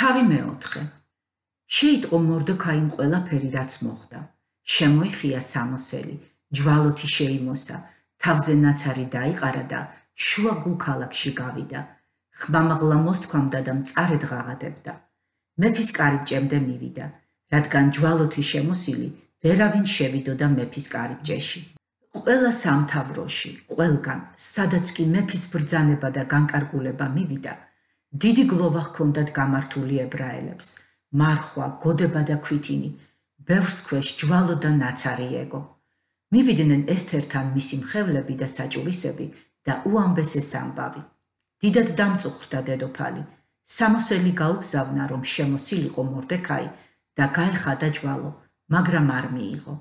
თავი მეოთხე შეიტყო მორდოქაიმ ყველაფერი რაც მოხდა შემოიხია სამოსელი ჯვალოთი შეიმოსა თავზე ნაცარი დაიყარა და შუა გულქალაკში გავიდა ხმამაღლა მოსთქვამდა და მწარე დღაღადებდა მეფის კარიბჭემდე მივიდა რადგან ჯვალოთი შემოსილი ვერავინ შევიდოდა მეფის კარიბჭეში ყველა სამთავროში ყველგან სადაც კი მეფის ბრძანება და განკარგულება მივიდა დიდი გლოვა ჰქონდათ გამართული ებრაელებს მარხვა გოდება და ქვითინი ბევრს ქვეშ ჯვალო და ნაცარი ეგო მივიდნენ ესთერთან მისი მხევლები და საჭურისები და უამბესეს ამბავი დიდად დამწუხრდა დედოფალი სამოსელი გაუგზავნა რომ შემოსილიყო მორდეკაი და გაეხადა ჯვალო მაგრამ არ მიიღო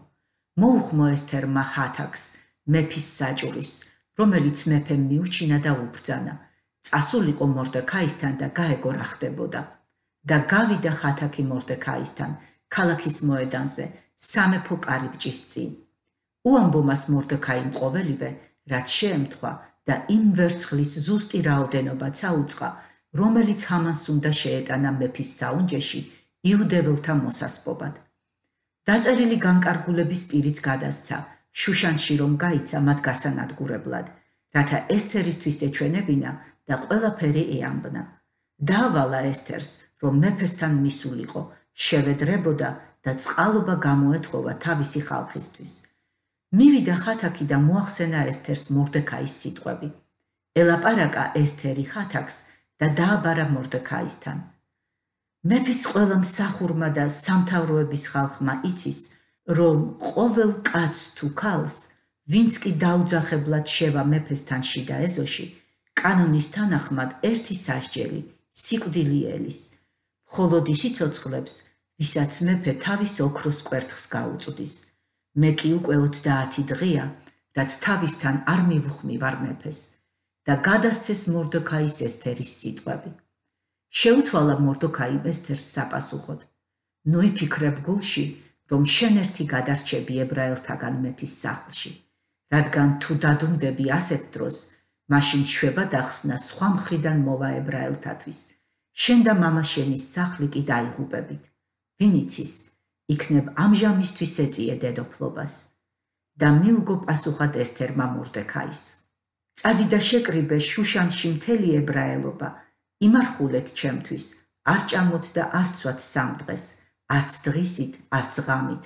მოუხმო ესთერმა ხათაკს მეფის საჭურის რომელიც მეფემ მიუჩინა და უბრძანა წასულიყო მორდეკაისთან და გაეგო რა ხდებოდა და გავიდა ხათაკი მორდეკაისთან ქალაქის მოედანზე სამეფო კარიბჭის წინ უამბო მას მორდეკაიმ ყოველივე რაც შეემთხვა და იმ ვერცხლის ზუსტი რაოდენობა წაუწყა რომელიც ამას უნდა შეეტანა მეფის საუნჯეში იუდეველთა მოსასპობად დაწერილი განკარგულების პირიც გადასცა შუშანში რომ გაიცა მათ გასანადგურებლად რათა ესთერისთვის ეჩვენებინა და ყველაფერი ეამბნა. დავალა ესთერს, რომ მეფესთან მისულიყო, შევედრებოდა და წყალობა გამოეთხოვა თავისი ხალხისთვის. მივიდა ხათაკი და მოახსენა ესთერს მორდეკაის სიტყვები. ელაპარაკა ესთერი ხათაკს და დააბარა მორდეკაისთან. მეფის ყველა მსახურმა და სამთავროების ხალხმა იცის, რომ ყოველ კაცს თუ ქალს, ვინც კი დაუძახებლად შევა მეფესთან შიდა ეზოში, კანონის თანახმად ერთი სასჯელი სიკვდილიელის მხოლოდ ისიцоცხლებს ვისაც მეფე თავის ოქროს კვერთხს გაუწდის მე კი უკვე 30 დღეა რაც თავისთან არ მივხმივარ მეფეს და გადასცეს მორდოქაის ესთერის სიტყვები შეუთვალა მორდოქაი ესთერს საპასუხოდ ნუ იფიქრებ გულში რომ შენ ერთი გადარჩები ებრაელთაგან მეფის სახლში რადგან თუ დადუმდები ასეთ დროს მაშინ შვება დახსნა სხვა მხრიდან მოვა ებრაელთათვის. შენ და мама შენის სახლი კი დაიღუპებით. ვინ იცის, იქნებ ამჟამისთვის ეწიე დედოფლობას. და მიუგო პასუხა ესთერმა მორდექაის. წადი და შეკრიბე შუშანში მთელი ებრაელობა, იმარხულეთ ჩემთვის, არ ჭამოთ და არ ცვათ სამ დღეს, არც დღისით, არც ღამით.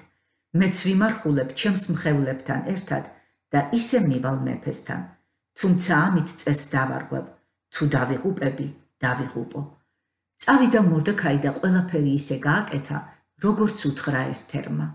მეც ვიმარხულებ ჩემს მხევლებთან ერთად და ისე მივალ მეფესთან. თუმცა ამით წეს დავარღვევ, თუ დავიღუპები, დავიღუპო. წავიდა მორდეკაი და ყველაფერი ისე გააკეთა, როგორც უთხრა ეს თერმა.